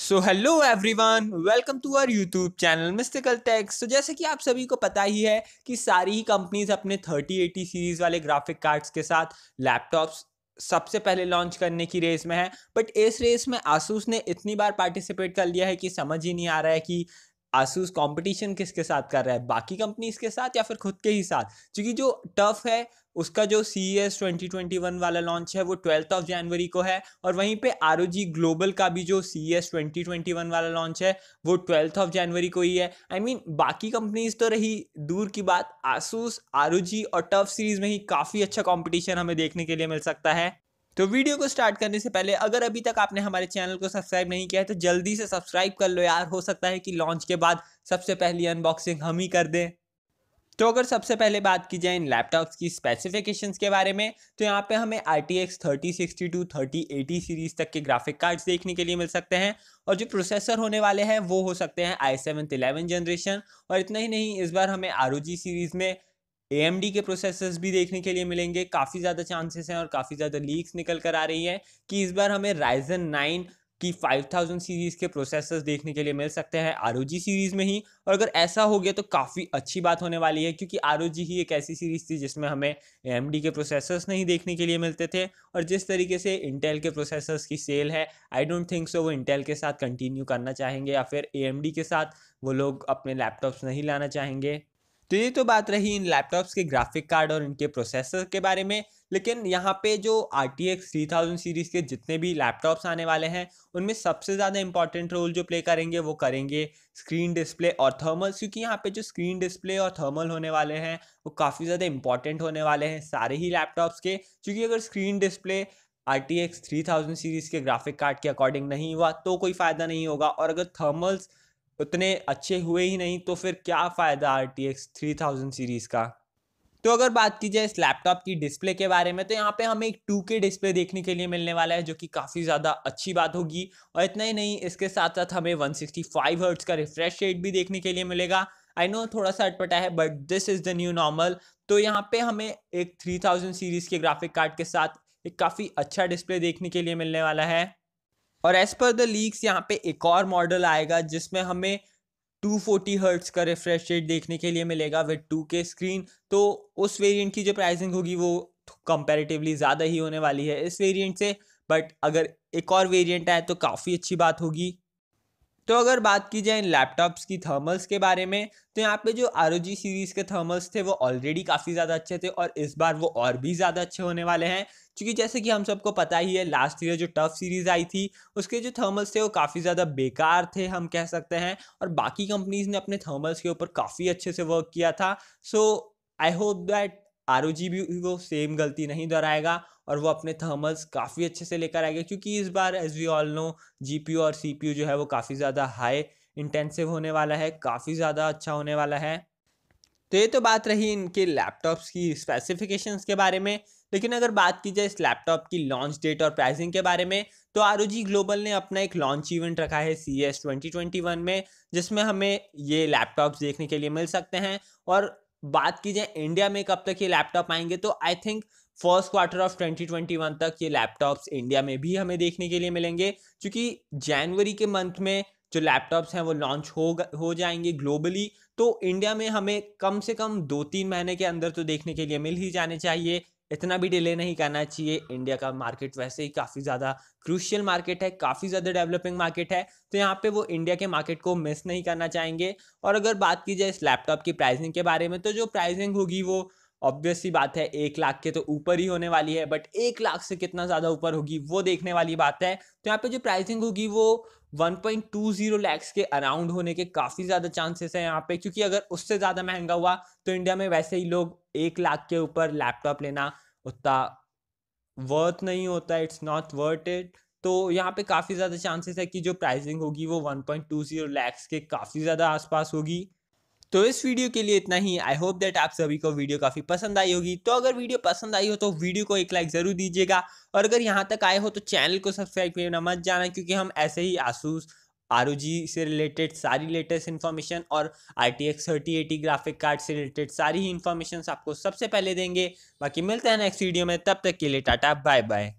so hello everyone welcome to our YouTube channel mystical techs तो जैसे कि आप सभी को पता ही है कि सारी ही कंपनीज अपने थर्टी एटी सीरीज़ वाले ग्राफिक कार्ड्स के साथ लैपटॉप्स सबसे पहले लॉन्च करने की रेस में है बट इस रेस में आसूस ने इतनी बार पार्टिसिपेट कर लिया है कि समझ ही नहीं आ रहा है कि आसूस कंपटीशन किसके साथ कर रहा है बाकी कंपनीज के साथ या फिर खुद के ही साथ क्योंकि जो टफ है उसका जो C S twenty twenty one वाला लॉन्च है वो ट्वेल्थ ऑफ जनवरी को है और वहीं पे आर ओ जी ग्लोबल का भी जो C S twenty twenty one वाला लॉन्च है वो ट्वेल्थ ऑफ जनवरी को ही है आई I मीन mean, बाकी कंपनीज तो रही दूर की बात आसूस आर ओ जी और टफ सीरीज़ में ही काफ़ी अच्छा कॉम्पिटिशन हमें देखने के लिए मिल सकता है तो वीडियो को स्टार्ट करने से पहले अगर अभी तक आपने हमारे चैनल को सब्सक्राइब नहीं किया है तो जल्दी से सब्सक्राइब कर लो यार हो सकता है कि लॉन्च के बाद सबसे पहली अनबॉक्सिंग हम ही कर दें तो अगर सबसे पहले बात की जाए इन लैपटॉप्स की स्पेसिफिकेशंस के बारे में तो यहाँ पे हमें R T X thirty sixty to thirty eighty series तक के ग्राफिक कार्ड्स देखने के लिए मिल सकते हैं और जो प्रोसेसर होने वाले हैं वो हो सकते हैं आई सेवन इलेवन जनरेशन और इतना ही नहीं इस बार हमें आर ओ जी सीरीज़ में ए के प्रोसेसर्स भी देखने के लिए मिलेंगे काफ़ी ज़्यादा चांसेस हैं और काफ़ी ज़्यादा लीक्स निकल कर आ रही है कि इस बार हमें राइजन नाइन की 5000 सीरीज़ के प्रोसेसर्स देखने के लिए मिल सकते हैं आर सीरीज़ में ही और अगर ऐसा हो गया तो काफ़ी अच्छी बात होने वाली है क्योंकि आर ही एक ऐसी सीरीज़ थी जिसमें हमें एम के प्रोसेसर्स नहीं देखने के लिए मिलते थे और जिस तरीके से इंटेल के प्रोसेसर्स की सेल है आई डोंट थिंक सो वो इंटेल के साथ कंटिन्यू करना चाहेंगे या फिर ए के साथ वो लोग अपने लैपटॉप्स नहीं लाना चाहेंगे तो ये तो बात रही इन लैपटॉप्स के ग्राफिक कार्ड और इनके प्रोसेसर के बारे में लेकिन यहाँ पे जो R T X three thousand series के जितने भी लैपटॉप्स आने वाले हैं उनमें सबसे ज़्यादा इंपॉर्टेंट रोल जो प्ले करेंगे वो करेंगे स्क्रीन डिस्प्ले और थर्मल क्योंकि यहाँ पे जो स्क्रीन डिस्प्ले और थर्मल होने वाले हैं वो काफ़ी ज़्यादा इंपॉर्टेंट होने वाले हैं सारे ही लैपटॉप्स के क्योंकि अगर screen display R T X three thousand series के ग्राफिक कार्ड के अकॉर्डिंग नहीं हुआ तो कोई फ़ायदा नहीं होगा और अगर थर्मल्स उतने अच्छे हुए ही नहीं तो फिर क्या फ़ायदा R T X three thousand series का तो अगर बात की जाए इस लैपटॉप की डिस्प्ले के बारे में तो यहाँ पे हमें एक टू के डिस्प्ले देखने के लिए मिलने वाला है जो कि काफ़ी ज़्यादा अच्छी बात होगी और इतना ही नहीं इसके साथ साथ हमें वन सिक्सटी फाइव हर्ट्स का रिफ्रेश रेट भी देखने के लिए मिलेगा आई नो थोड़ा सा अटपटा है but this is the new normal तो यहाँ पे हमें एक थ्री सीरीज़ के ग्राफिक कार्ड के साथ एक काफ़ी अच्छा डिस्प्ले देखने के लिए मिलने वाला है और एज पर द लीक्स यहाँ पे एक और मॉडल आएगा जिसमें हमें 240 फोर्टी हर्ट्स का रिफ्रेश रेट देखने के लिए मिलेगा विद टू के स्क्रीन तो उस वेरिएंट की जो प्राइसिंग होगी वो कंपैरेटिवली ज़्यादा ही होने वाली है इस वेरिएंट से बट अगर एक और वेरिएंट आए तो काफ़ी अच्छी बात होगी तो अगर बात की जाए इन लैपटॉप्स की थर्मल्स के बारे में तो यहाँ पे जो आर सीरीज़ के थर्मल्स थे वो ऑलरेडी काफ़ी ज़्यादा अच्छे थे और इस बार वो और भी ज़्यादा अच्छे होने वाले हैं क्योंकि जैसे कि हम सबको पता ही है लास्ट ईयर जो टफ सीरीज़ आई थी उसके जो थर्मल्स थे वो काफ़ी ज़्यादा बेकार थे हम कह सकते हैं और बाकी कंपनीज़ ने अपने थर्मल्स के ऊपर काफ़ी अच्छे से वर्क किया था so I hope that R भी वो सेम गलती नहीं दोहराएगा और वो अपने थर्मल्स काफ़ी अच्छे से लेकर आएगा क्योंकि इस बार as we all know G और सी जो है वो काफ़ी ज़्यादा हाई इंटेंसिव होने वाला है काफ़ी ज़्यादा अच्छा होने वाला है तो ये तो बात रही इनके लैपटॉप्स की स्पेसिफिकेशंस के बारे में लेकिन अगर बात की जाए इस लैपटॉप की लॉन्च डेट और प्राइसिंग के बारे में तो आर ग्लोबल ने अपना एक लॉन्च इवेंट रखा है सी एस में जिसमें हमें ये लैपटॉप्स देखने के लिए मिल सकते हैं और बात की जाए इंडिया में कब तक ये लैपटॉप आएंगे तो I think first quarter of 2021 तक ये लैपटॉप्स इंडिया में भी हमें देखने के लिए मिलेंगे क्योंकि जनवरी के मंथ में जो लैपटॉप्स हैं वो लॉन्च हो हो जाएंगे ग्लोबली तो इंडिया में हमें कम से कम दो तीन महीने के अंदर तो देखने के लिए मिल ही जाने चाहिए इतना भी डिले नहीं करना चाहिए इंडिया का मार्केट वैसे ही काफ़ी ज़्यादा क्रूशियल मार्केट है काफ़ी ज़्यादा डेवलपिंग मार्केट है तो यहाँ पे वो इंडिया के मार्केट को मिस नहीं करना चाहेंगे और अगर बात की जाए इस लैपटॉप की प्राइसिंग के बारे में तो जो प्राइसिंग होगी वो ऑब्वियस ही बात है एक लाख के तो ऊपर ही होने वाली है बट एक लाख से कितना ज़्यादा ऊपर होगी वो देखने वाली बात है तो यहाँ पे जो प्राइसिंग होगी वो 1.20 लैक्स के अराउंड होने के काफ़ी ज़्यादा चांसेस हैं यहाँ पे क्योंकि अगर उससे ज़्यादा महंगा हुआ तो इंडिया में वैसे ही लोग एक लाख के ऊपर लैपटॉप लेना उतना वर्थ नहीं होता इट्स नॉट वर्थ इट तो यहाँ पे काफ़ी ज़्यादा चांसेस है कि जो प्राइसिंग होगी वो 1.20 लैक्स के काफ़ी ज़्यादा आसपास होगी तो इस वीडियो के लिए इतना ही आई होप दैट आप सभी को वीडियो काफ़ी पसंद आई होगी तो अगर वीडियो पसंद आई हो तो वीडियो को एक लाइक ज़रूर दीजिएगा और अगर यहाँ तक आए हो तो चैनल को सब्सक्राइब करना मत जाना क्योंकि हम ऐसे ही आसूस आर से रिलेटेड सारी लेटेस्ट इन्फॉर्मेशन और R T X thirty eighty graphic card से रिलेटेड सारी ही इन्फॉर्मेशन आपको सबसे पहले देंगे बाकी मिलते हैं नेक्स्ट वीडियो में तब तक के लिए टाटा बाय बाय